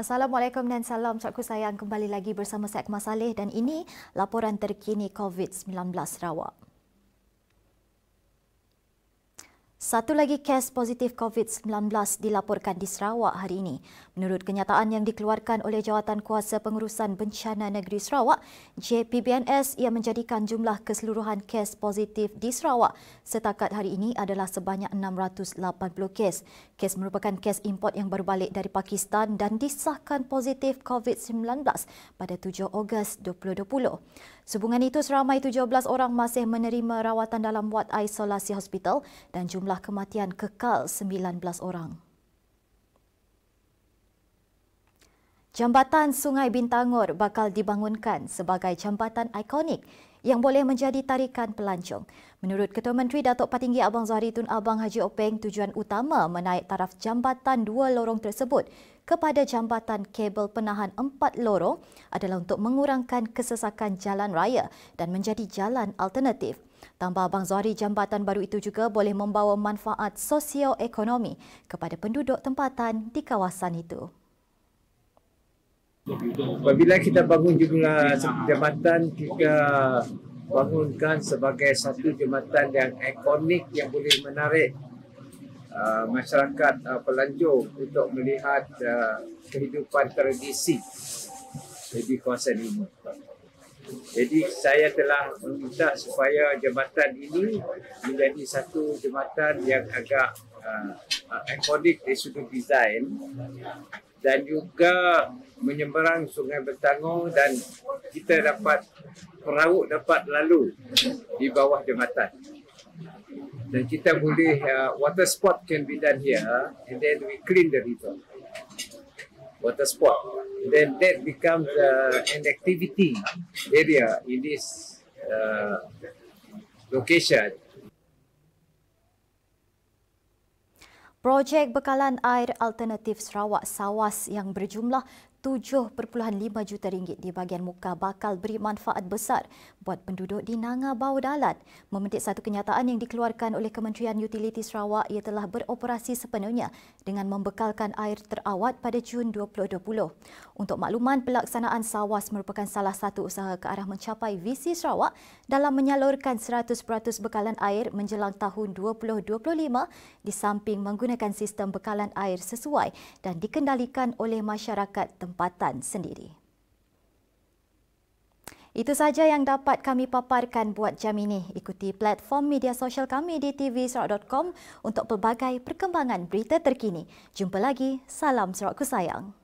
Assalamualaikum dan salam cakku sayang kembali lagi bersama saya Akmal Saleh dan ini laporan terkini COVID-19 Sarawak. Satu lagi kes positif COVID-19 dilaporkan di Sarawak hari ini. Menurut kenyataan yang dikeluarkan oleh Jawatan Kuasa Pengurusan Bencana Negeri Sarawak, JPBNS ia menjadikan jumlah keseluruhan kes positif di Sarawak setakat hari ini adalah sebanyak 680 kes. Kes merupakan kes import yang baru balik dari Pakistan dan disahkan positif COVID-19 pada 7 Ogos 2020. Sehubungan itu, seramai 17 orang masih menerima rawatan dalam wad isolasi hospital dan jumlah kematian kekal 19 orang. Jambatan Sungai Bintangor bakal dibangunkan sebagai jambatan ikonik yang boleh menjadi tarikan pelancong. Menurut Ketua Menteri Datuk Patinggi Abang Zahri Tun Abang Haji Openg, tujuan utama menaik taraf jambatan dua lorong tersebut kepada jambatan kabel penahan empat lorong adalah untuk mengurangkan kesesakan jalan raya dan menjadi jalan alternatif. Tambah Abang Zahri, jambatan baru itu juga boleh membawa manfaat sosioekonomi kepada penduduk tempatan di kawasan itu. Apabila kita bangun juga jabatan kita bangunkan sebagai satu jematan yang ikonik yang boleh menarik uh, masyarakat uh, pelancong untuk melihat uh, kehidupan tradisi di kawasan ini. Jadi saya telah meminta supaya jabatan ini menjadi satu jabatan yang agak ikonik uh, uh, dari sudut desain dan juga menyeberang Sungai Bertanggung dan kita dapat perahu dapat lalu di bawah jematan. Dan kita boleh, uh, water spot can be done here and then we clean the river water sport. Then that becomes uh, an activity area in this uh, location. Projek Bekalan Air Alternatif Sarawak Sawas yang berjumlah 7.5 juta ringgit di bahagian muka bakal beri manfaat besar buat penduduk di Nanga Bau Dalat. Memetik satu kenyataan yang dikeluarkan oleh Kementerian Utiliti Sarawak, ia telah beroperasi sepenuhnya dengan membekalkan air terawat pada Jun 2020. Untuk makluman, pelaksanaan Sawas merupakan salah satu usaha ke arah mencapai visi Sarawak dalam menyalurkan 100% bekalan air menjelang tahun 2025 di samping menggunakan sistem bekalan air sesuai dan dikendalikan oleh masyarakat tempat tempatan sendiri. Itu sahaja yang dapat kami paparkan buat jam ini. Ikuti platform media sosial kami di tvsorak.com untuk pelbagai perkembangan berita terkini. Jumpa lagi, salam sorak sayang.